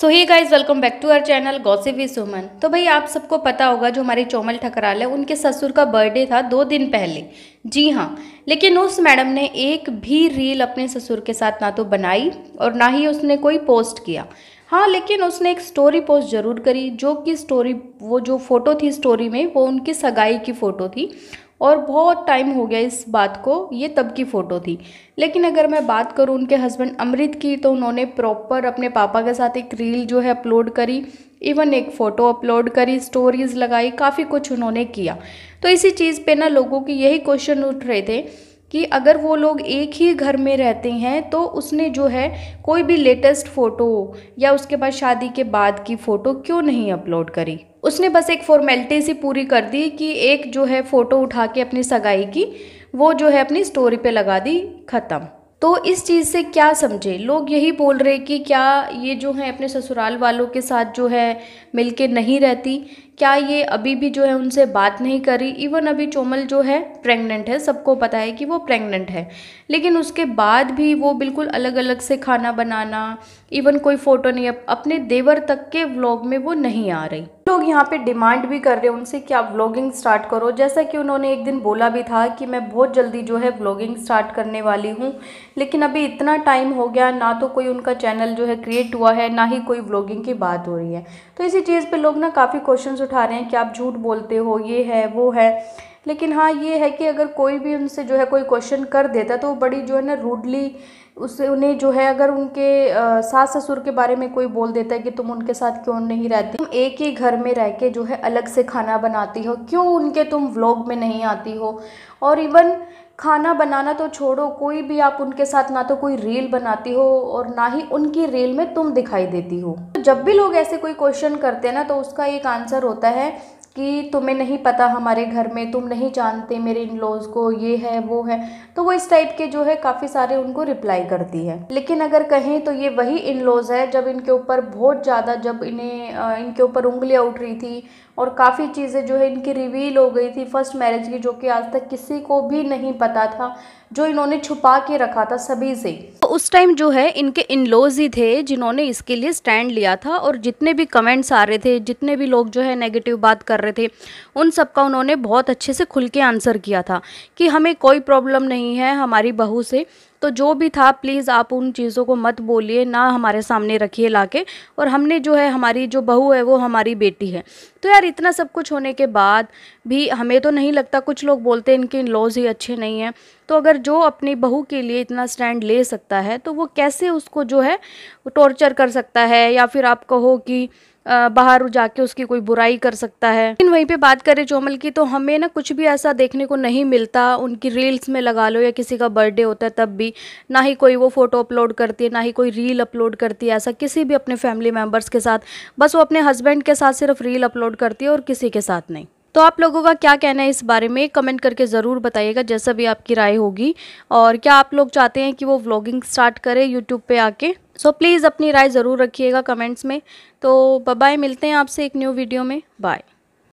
so hi guys welcome back to our channel gossip is Suman तो भाई आप सबको पता होगा जो हमारे चोमल ठकराल है उनके ससुर का बर्थडे था दो दिन पहले जी हाँ लेकिन उस मैडम ने एक भी रील अपने ससुर के साथ ना तो बनाई और ना ही उसने कोई पोस्ट किया हाँ लेकिन उसने एक स्टोरी पोस्ट ज़रूर करी जो कि स्टोरी वो जो फ़ोटो थी स्टोरी में वो उनकी सगाई की फ़ोटो थी और बहुत टाइम हो गया इस बात को ये तब की फ़ोटो थी लेकिन अगर मैं बात करूँ उनके हस्बैंड अमृत की तो उन्होंने प्रॉपर अपने पापा के साथ एक रील जो है अपलोड करी इवन एक फ़ोटो अपलोड करी स्टोरीज़ लगाई काफ़ी कुछ उन्होंने किया तो इसी चीज़ पे ना लोगों की यही क्वेश्चन उठ रहे थे कि अगर वो लोग एक ही घर में रहते हैं तो उसने जो है कोई भी लेटेस्ट फ़ोटो या उसके बाद शादी के बाद की फ़ोटो क्यों नहीं अपलोड करी उसने बस एक फॉर्मेलिटी सी पूरी कर दी कि एक जो है फ़ोटो उठा के अपनी सगाई की वो जो है अपनी स्टोरी पे लगा दी ख़त्म तो इस चीज़ से क्या समझे लोग यही बोल रहे कि क्या ये जो है अपने ससुराल वालों के साथ जो है मिलके नहीं रहती क्या ये अभी भी जो है उनसे बात नहीं करी इवन अभी चोमल जो है प्रेग्नेंट है सबको पता है कि वो प्रेग्नेंट है लेकिन उसके बाद भी वो बिल्कुल अलग अलग से खाना बनाना इवन कोई फ़ोटो नहीं अपने देवर तक के व्लॉग में वो नहीं आ रही लोग यहाँ पे डिमांड भी कर रहे हैं उनसे कि आप व्लॉगिंग स्टार्ट करो जैसा कि उन्होंने एक दिन बोला भी था कि मैं बहुत जल्दी जो है व्लॉगिंग स्टार्ट करने वाली हूँ लेकिन अभी इतना टाइम हो गया ना तो कोई उनका चैनल जो है क्रिएट हुआ है ना ही कोई व्लॉगिंग की बात हो रही है तो इसी चीज़ पर लोग ना काफ़ी क्वेश्चन उठा रहे हैं कि आप झूठ बोलते हो ये है वो है लेकिन हाँ ये है कि अगर कोई भी उनसे जो है कोई क्वेश्चन कर देता तो वो बड़ी जो है ना रूडली उससे उन्हें जो है अगर उनके सास ससुर के बारे में कोई बोल देता है कि तुम उनके साथ क्यों नहीं रहती तुम एक ही घर में रह के जो है अलग से खाना बनाती हो क्यों उनके तुम व्लॉग में नहीं आती हो और इवन खाना बनाना तो छोड़ो कोई भी आप उनके साथ ना तो कोई रील बनाती हो और ना ही उनकी रील में तुम दिखाई देती हो तो जब भी लोग ऐसे कोई क्वेश्चन करते हैं ना तो उसका एक आंसर होता है कि तुम्हें नहीं पता हमारे घर में तुम नहीं जानते मेरे इन लॉज को ये है वो है तो वो इस टाइप के जो है काफ़ी सारे उनको रिप्लाई करती है लेकिन अगर कहें तो ये वही इन लॉज है जब इनके ऊपर बहुत ज़्यादा जब इन्हें इनके ऊपर उंगलियाँ उठ रही थी और काफ़ी चीज़ें जो है इनकी रिवील हो गई थी फर्स्ट मैरिज की जो कि आज तक किसी को भी नहीं पता था जो इन्होंने छुपा के रखा था सभी से तो उस टाइम जो है इनके इन लोज ही थे जिन्होंने इसके लिए स्टैंड लिया था और जितने भी कमेंट्स आ रहे थे जितने भी लोग जो है नेगेटिव बात कर रहे थे उन सबका उन्होंने बहुत अच्छे से खुल के आंसर किया था कि हमें कोई प्रॉब्लम नहीं है हमारी बहू से तो जो भी था प्लीज़ आप उन चीज़ों को मत बोलिए ना हमारे सामने रखिए लाके और हमने जो है हमारी जो बहू है वो हमारी बेटी है तो यार इतना सब कुछ होने के बाद भी हमें तो नहीं लगता कुछ लोग बोलते हैं इनके इन लॉज ही अच्छे नहीं हैं तो अगर जो अपनी बहू के लिए इतना स्टैंड ले सकता है तो वो कैसे उसको जो है टॉर्चर कर सकता है या फिर आप कहो कि बाहर जाके उसकी कोई बुराई कर सकता है लेकिन वहीं पे बात करें चोमल की तो हमें ना कुछ भी ऐसा देखने को नहीं मिलता उनकी रील्स में लगा लो या किसी का बर्थडे होता है तब भी ना ही कोई वो फ़ोटो अपलोड करती है ना ही कोई रील अपलोड करती है ऐसा किसी भी अपने फैमिली मेम्बर्स के साथ बस वो अपने हस्बैंड के साथ सिर्फ रील अपलोड करती है और किसी के साथ नहीं तो आप लोगों का क्या कहना है इस बारे में कमेंट करके ज़रूर बताइएगा जैसा भी आपकी राय होगी और क्या आप लोग चाहते हैं कि वो व्लॉगिंग स्टार्ट करें यूट्यूब पे आके सो प्लीज़ अपनी राय ज़रूर रखिएगा कमेंट्स में तो बाय मिलते हैं आपसे एक न्यू वीडियो में बाय